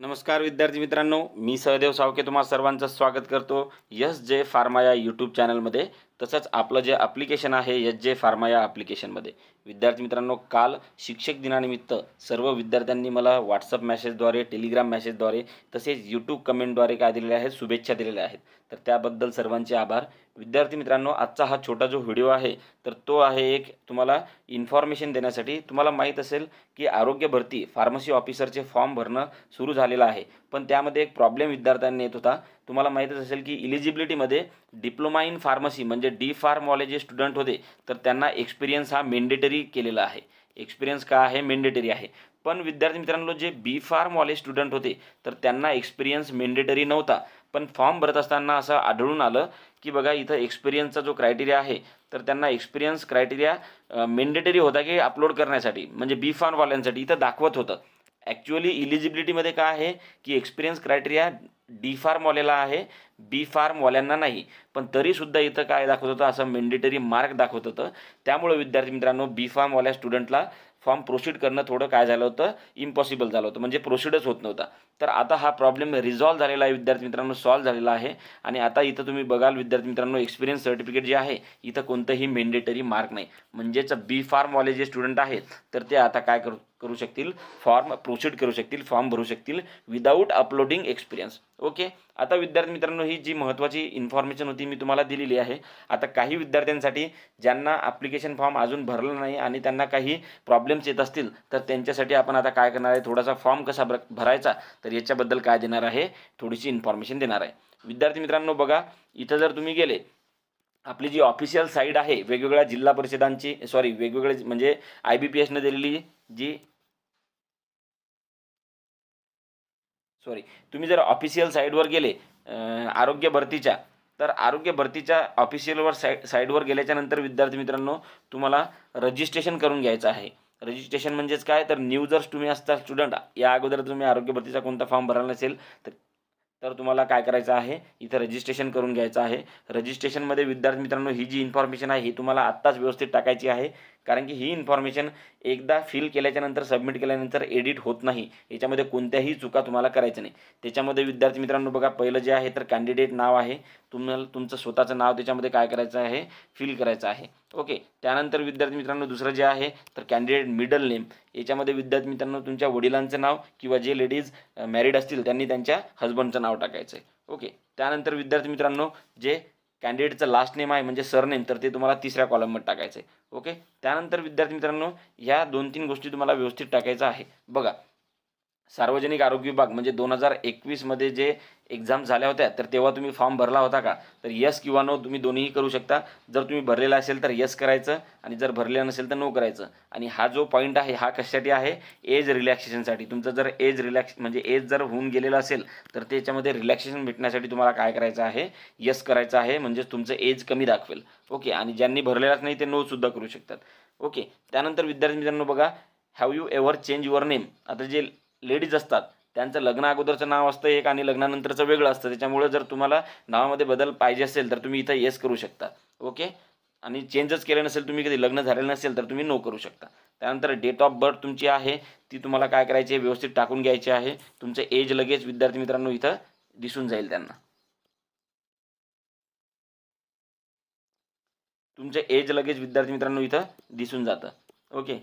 नमस्कार विद्यार्थी मित्रांनो मी सहदेव सावके तुम्हाला सर्वांचं स्वागत करतो यस जे फार्मा या यूट्यूब चॅनलमध्ये तसंच आपलं जे ॲप्लिकेशन आहे एच जे फार्मा या ॲप्लिकेशनमध्ये विद्यार्थी मित्रांनो काल शिक्षक दिनानिमित्त सर्व विद्यार्थ्यांनी मला व्हॉट्सअप मॅसेजद्वारे टेलिग्राम मॅसेजद्वारे तसेच यूट्यूब कमेंटद्वारे काय दिलेले आहेत शुभेच्छा दिलेल्या आहेत तर त्याबद्दल सर्वांचे आभार विद्यार्थी मित्रांनो आजचा हा छोटा जो व्हिडिओ आहे तर तो आहे एक तुम्हाला इन्फॉर्मेशन देण्यासाठी तुम्हाला माहीत असेल की आरोग्य भरती फार्मसी ऑफिसरचे फॉर्म भरणं सुरू झालेलं आहे पण त्यामध्ये एक प्रॉब्लेम विद्यार्थ्यांनी येत होता तुम्हाला माहीतच असेल की इलिजिबिलिटीमध्ये डिप्लोमा इन फार्मसी म्हणजे डी फार्म जे स्टुडंट होते तर त्यांना एक्सपिरियन्स हा मेंडेटरी केलेला आहे एक्सपिरियन्स का आहे मेंडेटरी आहे पण विद्यार्थी मित्रांनो जे बी फार्म वॉलेज स्टुडंट होते तर त्यांना एक्सपिरियन्स मेंडेटरी नव्हता पण फॉर्म भरत असताना असं आढळून आलं की बघा इथं एक्सपिरियन्सचा जो क्रायटेरिया आहे तर त्यांना एक्सपिरियन्स क्रायटेरिया मेंडेटरी होता की अपलोड करण्यासाठी म्हणजे बी फार्म फार्मवाल्यांसाठी इथं दाखवत होतं ॲक्च्युअली इलिजिबिलिटीमध्ये काय आहे की एक्सपिरियन्स क्रायटेरिया डी फार्मवाल्याला आहे बी फार्मवाल्यांना नाही पण तरीसुद्धा इथं काय दाखवत होतं असं मेंडेटरी मार्क दाखवत होतं त्यामुळे विद्यार्थी मित्रांनो बी फार्मवाल्या स्टुडंटला फॉर्म प्रोसीड करणं थोडं काय झालं होतं इम्पॉसिबल झालं होतं म्हणजे प्रोसिडच होत नव्हता तर आता हा प्रॉब्लेम रिझॉल्व झालेला आहे विद्यार्थी मित्रांनो सॉल्व्ह झालेला आहे आणि आता इथं तुम्ही बघाल विद्यार्थी मित्रांनो एक्सपिरियन्स सर्टिफिकेट जे आहे इथं कोणतंही मेंडेटरी मार्क नाही म्हणजेच बी फार्मवाले जे स्टुडंट आहेत तर ते आता काय करू करू शकतील फॉर्म प्रोसीड करू शकतील फॉर्म भरू शकतील विदाऊट अपलोडिंग एक्सपिरियन्स ओके आता विद्यार्थी मित्रांनो ही जी महत्त्वाची इन्फॉर्मेशन होती मी तुम्हाला दिलेली आहे आता काही विद्यार्थ्यांसाठी ज्यांना ॲप्लिकेशन फॉर्म अजून भरला नाही आणि त्यांना काही प्रॉब्लेम्स येत असतील तर त्यांच्यासाठी आपण आता काय करणार आहे थोडासा फॉर्म कसा भरायचा तर याच्याबद्दल काय देणार आहे थोडीशी इन्फॉर्मेशन देणार आहे विद्यार्थी मित्रांनो बघा इथं जर तुम्ही गेले आपली जी ऑफिशियल साईट आहे वेगवेगळ्या जिल्हा परिषदांची सॉरी वेगवेगळे म्हणजे आय बी पी एसनं दिलेली जी सॉरी तुम्ही जर ऑफिशियल साईटवर गेले आरोग्य भरतीच्या तर आरोग्य भरतीच्या ऑफिशियलवर साई साईटवर गेल्याच्यानंतर विद्यार्थी मित्रांनो तुम्हाला रजिस्ट्रेशन करून घ्यायचं आहे रजिस्ट्रेशन म्हणजेच काय तर न्यू जर तुम्ही असता स्टुडंट या अगोदर तुम्ही आरोग्य भरतीचा कोणता फॉर्म भरला नसेल तर तर तुम्हाला काय करायचं आहे इथं रजिस्ट्रेशन करून घ्यायचं आहे रजिस्ट्रेशनमध्ये विद्यार्थी मित्रांनो ही जी इन्फॉर्मेशन आहे ही तुम्हाला आत्ताच व्यवस्थित टाकायची आहे कारण की ही इन्फॉर्मेशन एकदा फिल केल्याच्यानंतर सबमिट केल्यानंतर एडिट होत नाही याच्यामध्ये कोणत्याही चुका तुम्हाला करायचं नाही त्याच्यामध्ये विद्यार्थी मित्रांनो बघा पहिलं जे आहे तर कॅन्डिडेट नाव आहे तुम्हाला तुमचं स्वतःचं नाव त्याच्यामध्ये काय करायचं आहे फिल करायचं आहे ओके त्यानंतर विद्यार्थी मित्रांनो दुसरं जे आहे तर कॅन्डिडेट मिडल नेम याच्यामध्ये विद्यार्थी मित्रांनो तुमच्या वडिलांचं नाव किंवा जे लेडीज मॅरिड असतील त्यांनी त्यांच्या हजबंडचं नाव टाकायचं आहे ओके त्यानंतर विद्यार्थी मित्रांनो जे कॅन्डिडेटचं लास्ट नेम आहे म्हणजे सरनेम तर ते तुम्हाला तिसऱ्या कॉलममध्ये टाकायचं आहे ओके त्यानंतर विद्यार्थी मित्रांनो या दोन तीन गोष्टी तुम्हाला व्यवस्थित टाकायचं आहे बघा सार्वजनिक आरोग्य विभाग म्हणजे दोन हजार एकवीसमध्ये जे एक्झाम झाल्या होत्या तर तेव्हा तुम्ही फॉर्म भरला होता का तर यस किंवा नो तुम्ही दोन्हीही करू शकता जर तुम्ही भरलेला असेल तर यस करायचं आणि जर भरलेला नसेल तर नो करायचं आणि हा जो पॉईंट आहे हा कशासाठी आहे एज रिलॅक्सेशनसाठी तुमचं जर एज रिलॅक्स म्हणजे एज जर होऊन गेलेलं असेल तर त्याच्यामध्ये रिलॅक्सेशन भेटण्यासाठी तुम्हाला काय करायचं आहे यस करायचं आहे म्हणजेच तुमचं एज कमी दाखवेल ओके आणि ज्यांनी भरलेलाच नाही ते नोसुद्धा करू शकतात ओके त्यानंतर विद्यार्थी मित्रांनो बघा have you ever change your name आता जे लेडीज असतात त्यांचं लग्न अगोदरचं नाव असतं एक आणि लग्नानंतरचं वेगळं असतं त्याच्यामुळे जर तुम्हाला नावामध्ये बदल पाहिजे असेल तर तुम्ही इथं येस करू शकता ओके आणि चेंजच केले नसेल तुम्ही कधी लग्न झालेलं नसेल तर तुम्ही नो करू शकता त्यानंतर डेट ऑफ बर्थ तुमची आहे ती तुम्हाला काय करायची आहे व्यवस्थित टाकून घ्यायची आहे तुमचं एज लगेच विद्यार्थी मित्रांनो इथं दिसून जाईल त्यांना तुमचं एज लगेच विद्यार्थी मित्रांनो इथं दिसून जातं ओके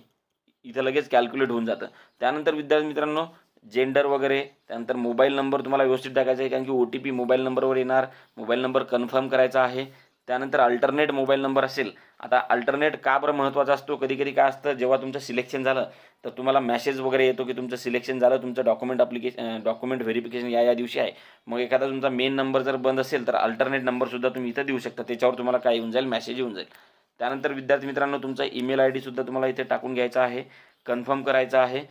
इथं लगेच कॅल्क्युलेट होऊन जातं त्यानंतर विद्यार्थी मित्रांनो जेंडर वगैरे त्यानंतर मोबाईल नंबर तुम्हाला व्यवस्थित टाकायचा आहे कारण की ओ टी पी मोबाईल नंबरवर येणार मोबाईल नंबर कन्फर्म करायचा आहे त्यानंतर अल्टरनेट मोबाईल नंबर असेल आता अल्टरनेट का बरं महत्त्वाचा असतो कधी कधी काय असतं जेव्हा तुमचं सिलेक्शन झालं तर तुम्हाला मेसेज वगैरे येतो की तुमचं सिलेक्शन झालं तुमचं डॉक्युमेंट अप्लिकेशन डॉक्युमेंट व्हेरिफिकेशन या या दिवशी आहे मग एखादा तुमचा मेन नंबर जर बंद असेल तर अल्टरनेट नंबरसुद्धा तुम्ही इथं देऊ शकता त्याच्यावर तुम्हाला काय येऊन जाईल मेसेज येऊन जाईल त्यानंतर विद्यार्थी मित्रांनो तुमचा ईमेल आय डीसुद्धा तुम्हाला इथे टाकून घ्यायचा आहे कन्फर्म करायचा आहे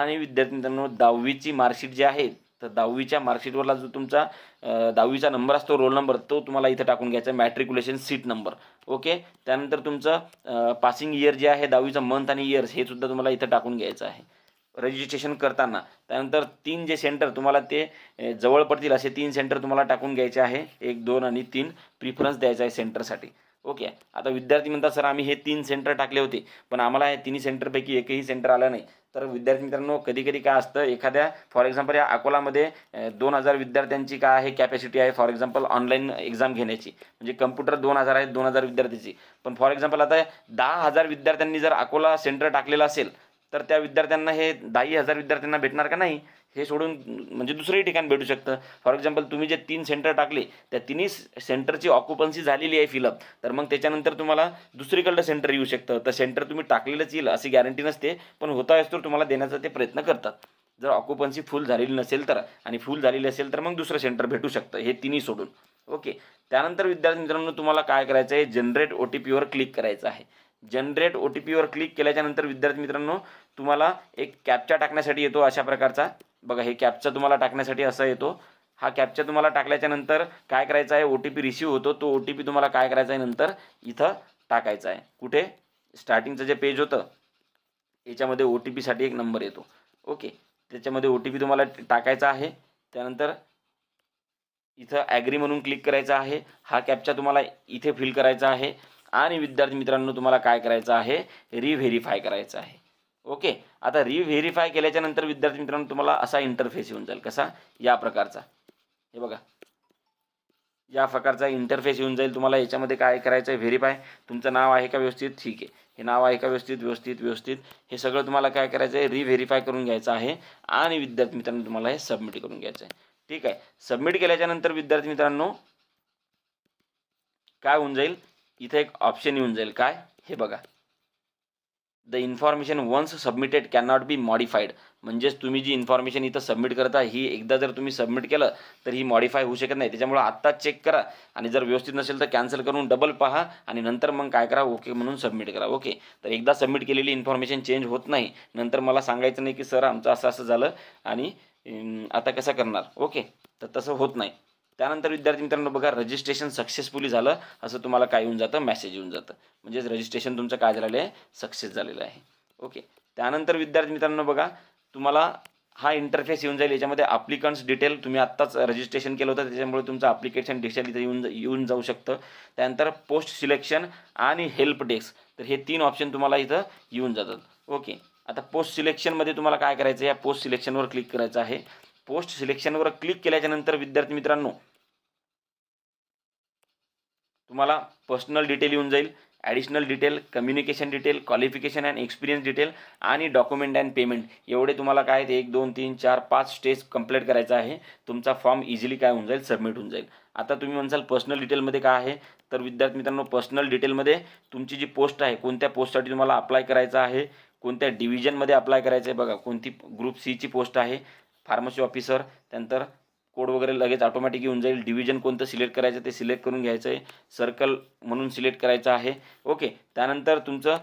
आणि विद्यार्थी मित्रांनो दहावीची मार्कशीट जी आहे तर दहावीच्या मार्कशीटवरला जो तुमचा दहावीचा नंबर असतो रोल नंबर तो तुम्हाला इथे टाकून घ्यायचा आहे मॅट्रिक्युलेशन सीट नंबर ओके त्यानंतर तुमचं पासिंग इयर जे आहे दहावीचं मंथ आणि इयर्स हे सुद्धा तुम्हाला इथं टाकून घ्यायचं आहे रजिस्ट्रेशन करताना त्यानंतर तीन जे सेंटर तुम्हाला ते जवळ पडतील असे तीन सेंटर तुम्हाला टाकून घ्यायचे आहे एक दोन आणि तीन प्रिफरन्स द्यायचा आहे सेंटरसाठी ओके आता विद्यार्थी म्हणतात सर आम्ही हे तीन सेंटर टाकले होते पण आम्हाला या तिन्ही सेंटरपैकी एकही सेंटर आलं नाही तर विद्यार्थी मित्रांनो कधी कधी काय असतं एखाद्या फॉर एक्झाम्पल या अकोलामध्ये दोन हजार विद्यार्थ्यांची काय आहे कॅपॅसिटी आहे फॉर एक्झाम्पल ऑनलाईन एक्झाम घेण्याची म्हणजे कम्प्युटर दोन हजार आहेत दोन हजार विद्यार्थ्यांची पण फॉर एक्झाम्पल आता दहा हजार विद्यार्थ्यांनी जर अकोला सेंटर टाकलेलं असेल तर त्या विद्यार्थ्यांना हे दहाही हजार विद्यार्थ्यांना भेटणार का नाही हे सोडून म्हणजे दुसरंही ठिकाण भेटू शकतं फॉर एक्झाम्पल तुम्ही जे तीन सेंटर टाकले त्या तिन्ही सेंटरची ऑक्युपन्सी झालेली आहे फिलअप तर मग त्याच्यानंतर तुम्हाला दुसरीकडलं सेंटर येऊ शकतं तर सेंटर तुम्ही टाकलेलंच येईल अशी गॅरंटी नसते पण होता तर तुम्हाला देण्याचा ते प्रयत्न करतात जर ऑक्युपन्सी फुल झालेली नसेल तर आणि फुल झालेली असेल तर मग दुसरं सेंटर भेटू शकतं हे तिन्ही सोडून ओके त्यानंतर विद्यार्थी मित्रांनो तुम्हाला काय करायचं आहे जनरेट ओ टी पीवर क्लिक करायचं आहे जनरेट ओ टी पीवर क्लिक केल्याच्यानंतर विद्यार्थी मित्रांनो तुम्हाला एक कॅप्चा टाकण्यासाठी येतो अशा प्रकारचा बघा हे कॅपचा तुम्हाला टाकण्यासाठी असा येतो हा कॅपचा तुम्हाला टाकल्याच्या नंतर काय करायचं आहे ओ टी पी रिसीव्ह होतो तो ओ टी पी तुम्हाला काय करायचा आहे नंतर इथं टाकायचा आहे कुठे स्टार्टिंगचं जे पेज होतं याच्यामध्ये ओ टी पीसाठी एक नंबर येतो ओके त्याच्यामध्ये ओ टी पी तुम्हाला टाकायचा आहे त्यानंतर इथं ॲग्री म्हणून क्लिक करायचा आहे हा कॅपचा तुम्हाला इथे फिल करायचा आहे आणि विद्यार्थी मित्रांनो तुम्हाला काय करायचं आहे रिव्हेरीफाय करायचं आहे ओके आता रिव्हेरीफाय केल्याच्या नंतर विद्यार्थी मित्रांनो तुम्हाला असा इंटरफेस येऊन जाईल कसा या प्रकारचा हे बघा या प्रकारचा इंटरफेस येऊन जाईल तुम्हाला याच्यामध्ये काय करायचं आहे व्हेरीफाय तुमचं नाव आहे का व्यवस्थित ठीक आहे हे नाव आहे का व्यवस्थित व्यवस्थित व्यवस्थित हे सगळं तुम्हाला काय करायचं आहे रिव्हेरीफाय करून घ्यायचं आहे आणि विद्यार्थी मित्रांनो तुम्हाला हे सबमिट करून घ्यायचं आहे ठीक आहे सबमिट केल्याच्या नंतर विद्यार्थी मित्रांनो काय होऊन जाईल इथे एक ऑप्शन येऊन जाईल काय हे बघा the information once submitted can not be modified म्हणजेच तुम्ही जी इन्फॉर्मेशन इथं सबमिट करता ही एकदा जर तुम्ही सबमिट केलं तर ही मॉडिफाय होऊ शकत नाही त्याच्यामुळे आत्ता चेक करा आणि जर व्यवस्थित नसेल तर कॅन्सल करून डबल पहा आणि नंतर मग काय करा ओके म्हणून सबमिट करा ओके तर एकदा सबमिट केलेली इन्फॉर्मेशन चेंज होत नाही नंतर मला सांगायचं नाही की सर आमचं असं असं झालं आणि आता कसं करणार ओके तर तसं होत नाही त्यानंतर विद्यार्थी मित्रांनो बघा रजिस्ट्रेशन सक्सेसफुली झालं असं तुम्हाला काय येऊन जातं मेसेज येऊन जातं म्हणजेच रजिस्ट्रेशन तुमचं काय झालेलं आहे सक्सेस झालेलं आहे ओके त्यानंतर विद्यार्थी मित्रांनो बघा तुम्हाला हा इंटरफेस येऊन जाईल याच्यामध्ये अप्लिकंट्स डिटेल तुम्ही आत्ताच रजिस्ट्रेशन केलं होतं त्याच्यामुळे तुमचं अप्लिकेशन डिटेल इथे येऊन येऊन जाऊ शकतं त्यानंतर पोस्ट सिलेक्शन आणि हेल्प डेस्क तर हे तीन ऑप्शन तुम्हाला इथं येऊन जातात ओके आता पोस्ट सिलेक्शनमध्ये तुम्हाला काय करायचं या पोस्ट सिलेक्शनवर क्लिक करायचं आहे पोस्ट सिलेक्शनवर क्लिक केल्याच्यानंतर विद्यार्थी मित्रांनो तुम्हाला पर्सनल डिटेल येऊन जाईल additional detail communication detail qualification and experience detail आणि डॉक्युमेंट अँड पेमेंट एवढे तुम्हाला काय ते एक दोन तीन चार पाच स्टेज कंप्लीट करायचं आहे तुमचा फॉर्म इझिली काय होऊन जाईल सबमिट होऊन जाईल आता तुम्ही म्हणसाल पर्सनल डिटेलमध्ये काय आहे तर विद्यार्थी मित्रांनो पर्सनल डिटेलमध्ये तुमची जी पोस्ट आहे कोणत्या पोस्टसाठी तुम्हाला अप्लाय करायचं आहे कोणत्या डिव्हिजनमध्ये अप्लाय करायचं आहे बघा कोणती ग्रुप सीची पोस्ट आहे फार्मसी ऑफिसर त्यानंतर कोड वगैरे लगेच ऑटोमॅटिक येऊन जाईल डिव्हिजन कोणतं सिलेक्ट करायचं ते सिलेक्ट करून घ्यायचं आहे सर्कल म्हणून सिलेक्ट करायचं आहे ओके त्यानंतर तुमचं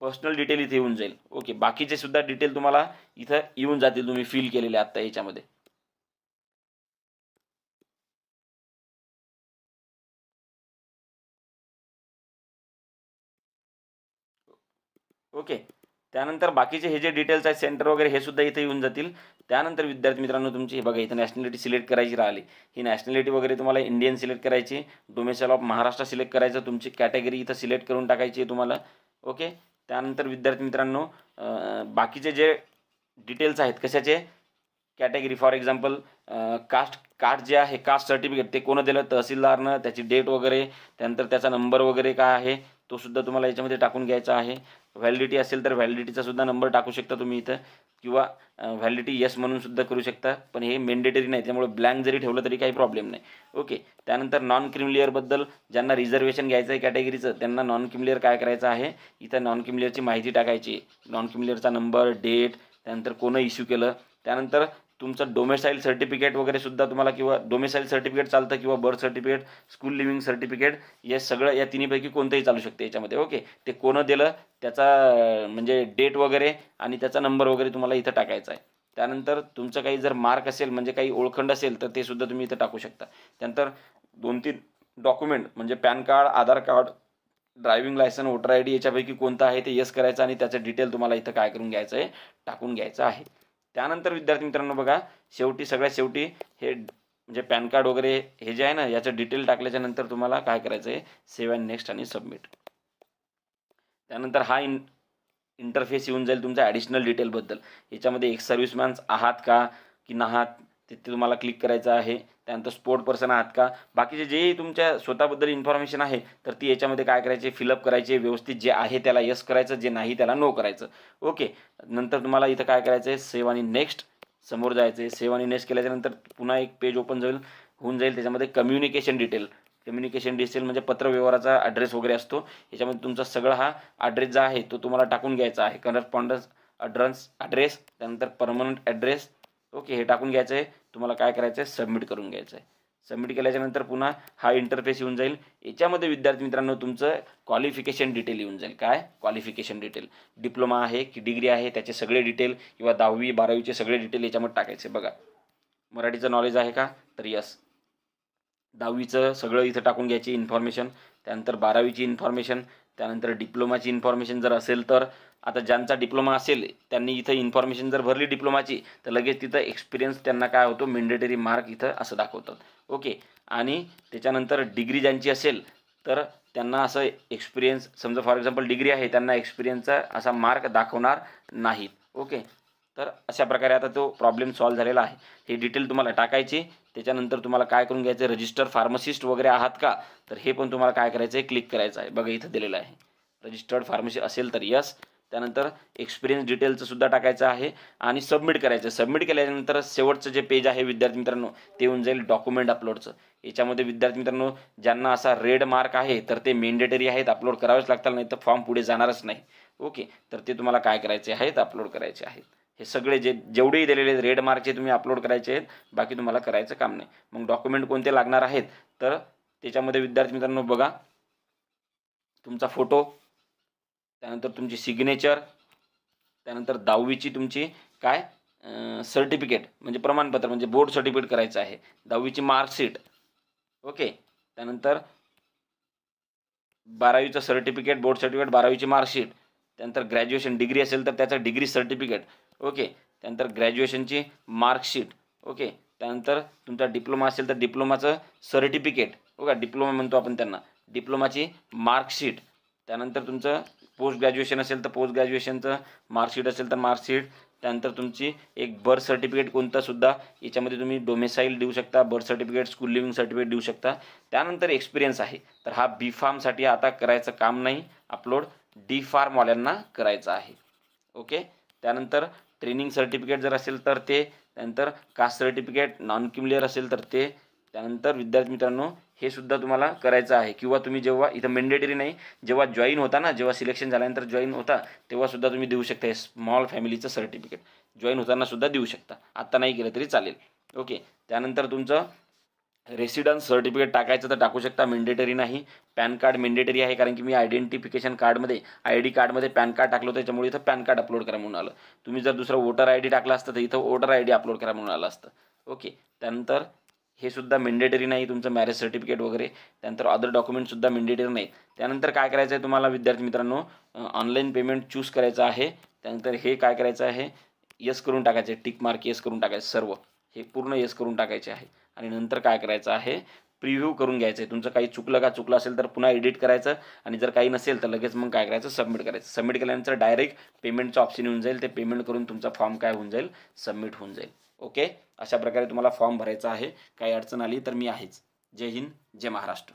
पर्सनल डिटेल इथे येऊन जाईल ओके बाकीचे सुद्धा डिटेल तुम्हाला इथं येऊन जातील तुम्ही फिल केलेले आत्ता याच्यामध्ये ओके त्यानंतर बाकीचे हे जे डिटेल्स आहेत सेंटर वगैरे हे सुद्धा इथे येऊन जातील त्यानंतर विद्यार्थी मित्रांनो तुमची हे बघा इथे नॅशनॅलिटी सिलेक्ट करायची राहिली ही नॅशनॅलिटी वगैरे तुम्हाला इंडियन सिलेक्ट करायची डोमेसल ऑफ महाराष्ट्र सिलेक्ट करायचं तुमची कॅटेगरी इथं सिलेक्ट करून टाकायची आहे तुम्हाला ओके त्यानंतर विद्यार्थी मित्रांनो बाकीचे जे डिटेल्स आहेत कशाचे category for example caste caste जे आहे कास्ट सर्टिफिकेट ते कोणं दिलं तहसीलदारनं त्याची डेट वगैरे त्यानंतर त्याचा नंबर वगैरे काय आहे तो सुद्धा तुम्हाला याच्यामध्ये टाकून घ्यायचा आहे व्हॅलिडिटी असेल तर व्हॅलिडिटीचा सुद्धा नंबर टाकू शकता तुम्ही इथं किंवा व्हॅलिडिटी येस म्हणून सुद्धा करू शकता पण हे मेंडेटरी नाही त्यामुळे ब्लँक जरी ठेवलं तरी काही प्रॉब्लेम नाही ओके त्यानंतर नॉन क्रिमलेअरबद्दल ज्यांना रिझर्वेशन घ्यायचं आहे कॅटेगरीचं त्यांना नॉन क्रिमलेअर काय करायचं आहे इथं नॉन क्रिमलेअरची माहिती टाकायची नॉन क्रिमलेअरचा नंबर डेट त्यानंतर कोणं इश्यू केलं त्यानंतर तुमचं डोमेसाईल सर्टिफिकेट वगैरे सुद्धा तुम्हाला किंवा डोमेसाईल सर्टिफिकेट चालतं किंवा birth certificate school leaving certificate हे सगळं या तिन्हीपैकी कोणतंही चालू शकते याच्यामध्ये ओके ते कोणं दिलं त्याचा म्हणजे डेट वगैरे आणि त्याचा नंबर वगैरे तुम्हाला इथं टाकायचा आहे त्यानंतर तुमचं काही जर मार्क असेल म्हणजे काही ओळखंड असेल तर ते सुद्धा तुम्ही इथं टाकू शकता त्यानंतर दोन तीन डॉक्युमेंट म्हणजे PAN card Aadhaar card driving license voter I D याच्यापैकी कोणता आहे ते यस करायचं आणि त्याचं डिटेल तुम्हाला इथं काय करून घ्यायचं आहे टाकून घ्यायचं आहे त्यानंतर विद्यार्थी मित्रांनो बघा शेवटी सगळ्यात शेवटी हे म्हणजे पॅन कार्ड वगैरे हे जे आहे ना याचं डिटेल टाकल्याच्या नंतर तुम्हाला काय करायचं आहे सेव्ह अँड नेक्स्ट आणि सबमिट त्यानंतर हा इन इंटरफेस येऊन जाईल तुमचा ॲडिशनल डिटेलबद्दल याच्यामध्ये एक सर्व्हिसमॅन्स आहात का की नाहात तिथे तुम्हाला क्लिक करायचं आहे त्यानंतर स्पोर्ट पर्सन आहात का बाकीचे जे तुमच्या स्वतःबद्दल इन्फॉर्मेशन आहे तर ती याच्यामध्ये काय करायचे फिलअप करायचे व्यवस्थित जे आहे त्याला यस करायचं जे नाही त्याला नो करायचं ओके नंतर तुम्हाला इथं काय करायचं आहे सेवानी आणि नेक्स्ट समोर जायचं आहे सेवानी आणि नेक्स्ट केल्याच्यानंतर पुन्हा एक पेज ओपन जाईल होऊन जाईल त्याच्यामध्ये कम्युनिकेशन डिटेल कम्युनिकेशन डिटेल म्हणजे पत्रव्यवहाराचा ॲड्रेस वगैरे असतो याच्यामध्ये तुमचा सगळा हा ॲड्रेस जो आहे तो तुम्हाला टाकून घ्यायचा आहे करस्पॉन्डन्स अड्रन्स ॲड्रेस त्यानंतर परमनंट ॲड्रेस ओके हे टाकून घ्यायचं आहे तुम्हाला काय करायचं आहे सबमिट करून घ्यायचं आहे सबमिट केल्याच्यानंतर पुन्हा हा इंटरफेस येऊन जाईल याच्यामध्ये विद्यार्थी मित्रांनो तुमचं क्वालिफिकेशन डिटेल येऊन जाईल काय क्वालिफिकेशन डिटेल डिप्लोमा आहे की डिग्री आहे त्याचे सगळे डिटेल किंवा दहावी बारावीचे सगळे डिटेल याच्यामध्ये टाकायचे बघा मराठीचं नॉलेज आहे का तर यस दहावीचं सगळं इथं टाकून घ्यायची इन्फॉर्मेशन त्यानंतर बारावीची इन्फॉर्मेशन त्यानंतर डिप्लोमाची इन्फॉर्मेशन जर असेल तर आता ज्यांचा डिप्लोमा असेल त्यांनी इथं इन्फॉर्मेशन जर भरली डिप्लोमाची तर लगेच तिथं एक्सपिरियन्स त्यांना काय होतो मेंडेटरी मार्क इथं असं दाखवतात ओके आणि त्याच्यानंतर डिग्री ज्यांची असेल तर त्यांना असं एक्सपिरियन्स समजा फॉर एक्झाम्पल डिग्री आहे त्यांना एक्सपिरियन्सचा असा मार्क दाखवणार नाहीत ओके तर अशा प्रकारे आता तो प्रॉब्लेम सॉल्व्ह झालेला आहे हे डिटेल तुम्हाला टाकायची त्याच्यानंतर तुम्हाला काय करून घ्यायचं रजिस्टर फार्मसिस्ट वगैरे आहात का तर हे पण तुम्हाला काय करायचं आहे क्लिक करायचं आहे बघा इथं दिलेलं आहे रजिस्टर्ड फार्मसी असेल तर यस त्यानंतर एक्सपिरियन्स डिटेलचं सुद्धा टाकायचं आहे आणि सबमिट करायचं सबमिट केल्यानंतर शेवटचं जे पेज आहे विद्यार्थी मित्रांनो ते होऊन जाईल डॉक्युमेंट अपलोडचं याच्यामध्ये विद्यार्थी मित्रांनो ज्यांना असा रेड मार्क आहे तर ते मेंडेटरी आहेत अपलोड करावेच लागतात नाही तर फॉर्म पुढे जाणारच नाही ओके तर ते तुम्हाला काय करायचे आहेत अपलोड करायचे आहेत हे सगळे जे जेवढेही दिलेले आहेत रेड मार्कचे तुम्ही अपलोड करायचे आहेत बाकी तुम्हाला करायचं काम नाही मग डॉक्युमेंट कोणते लागणार आहेत तर त्याच्यामध्ये विद्यार्थी मित्रांनो बघा तुमचा फोटो त्यानंतर तुमची सिग्नेचर त्यानंतर दहावीची तुमची काय सर्टिफिकेट म्हणजे प्रमाणपत्र म्हणजे बोर्ड सर्टिफिकेट करायचं आहे दहावीची मार्कशीट ओके त्यानंतर बारावीचं सर्टिफिकेट बोर्ड सर्टिफिकेट बारावीची मार्कशीट त्यानंतर ग्रॅज्युएशन डिग्री असेल तर त्याचं डिग्री सर्टिफिकेट ओके त्यानंतर ग्रॅज्युएशनची मार्कशीट ओके त्यानंतर तुमचा डिप्लोमा असेल तर डिप्लोमाचं सर्टिफिकेट ओके डिप्लोमा म्हणतो आपण त्यांना डिप्लोमाची मार्कशीट त्यानंतर तुमचं पोस्ट ग्रॅज्युएशन असेल तर पोस्ट ग्रॅज्युएशनचं मार्कशीट असेल तर मार्कशीट त्यानंतर तुमची एक बर्थ सर्टिफिकेट कोणतासुद्धा याच्यामध्ये तुम्ही डोमेसाईल देऊ शकता birth certificate school leaving certificate देऊ शकता त्यानंतर एक्सपिरियन्स आहे तर हा बी फार्मसाठी आता करायचं काम नाही अपलोड डी फार्मवाल्यांना करायचं आहे ओके त्यानंतर ट्रेनिंग सर्टिफिकेट जर असेल तर ते त्यानंतर कास्ट सर्टिफिकेट नॉन क्युम्युलियर असेल तर ते त्यानंतर विद्यार्थी मित्रांनो हे सुद्धा तुम्हाला करायचं आहे किंवा तुम्ही जेव्हा इथं मेंडेटरी नाही जेव्हा जॉईन होता ना जेव्हा सिलेक्शन झाल्यानंतर जॉईन होता तेव्हा सुद्धा तुम्ही देऊ शकता हे स्मॉल फॅमिलीचं सर्टिफिकेट जॉईन होताना सुद्धा देऊ शकता आत्ता नाही केलं तरी चालेल ओके त्यानंतर तुमचं रेसिडन्स सर्टिफिकेट टाकायचं तर टाकू शकता मेंडेटरी नाही पॅन कार्ड मेंडेटरी आहे कारण की मी आयडेंटिफिकेशन कार्डमध्ये आय डी कार्डमध्ये पॅन कार्ड टाकलं होतं त्याच्यामुळे इथं पॅन कार्ड अपलोड करा म्हणून आलं तुम्ही जर दुसरं वोटर आय डी टाकला असतं तर इथं वोटर आय डी अपलोड करा म्हणून आलं असतं ओके त्यानंतर हे सुद्धा मेंडेटरी नाही तुमचं मॅरेज सर्टिफिकेट वगैरे त्यानंतर अदर डॉक्युमेंटसुद्धा मेंडेटरी नाही त्यानंतर काय करायचं आहे तुम्हाला विद्यार्थी मित्रांनो ऑनलाईन पेमेंट चूज करायचं आहे त्यानंतर हे काय करायचं आहे यस करून टाकायचं आहे टिक मार्क येस करून टाकायचं सर्व हे पूर्ण येस करून टाकायचे आहे आणि नंतर काय करायचं आहे प्रिव्ह्यू करून घ्यायचं आहे तुमचं काही चुकलं का चुकलं असेल तर पुन्हा एडिट करायचं आणि जर काही नसेल तर लगेच मग काय करायचं सबमिट करायचं सबमिट केल्यानंतर डायरेक्ट पेमेंटचं ऑप्शन येऊन जाईल ते पेमेंट करून तुमचा फॉर्म काय होऊन जाईल सबमिट होऊन जाईल ओके अशा प्रकारे तुम्हाला फॉर्म भरायचा आहे काही अडचण आली तर मी आहेच जय हिंद जय महाराष्ट्र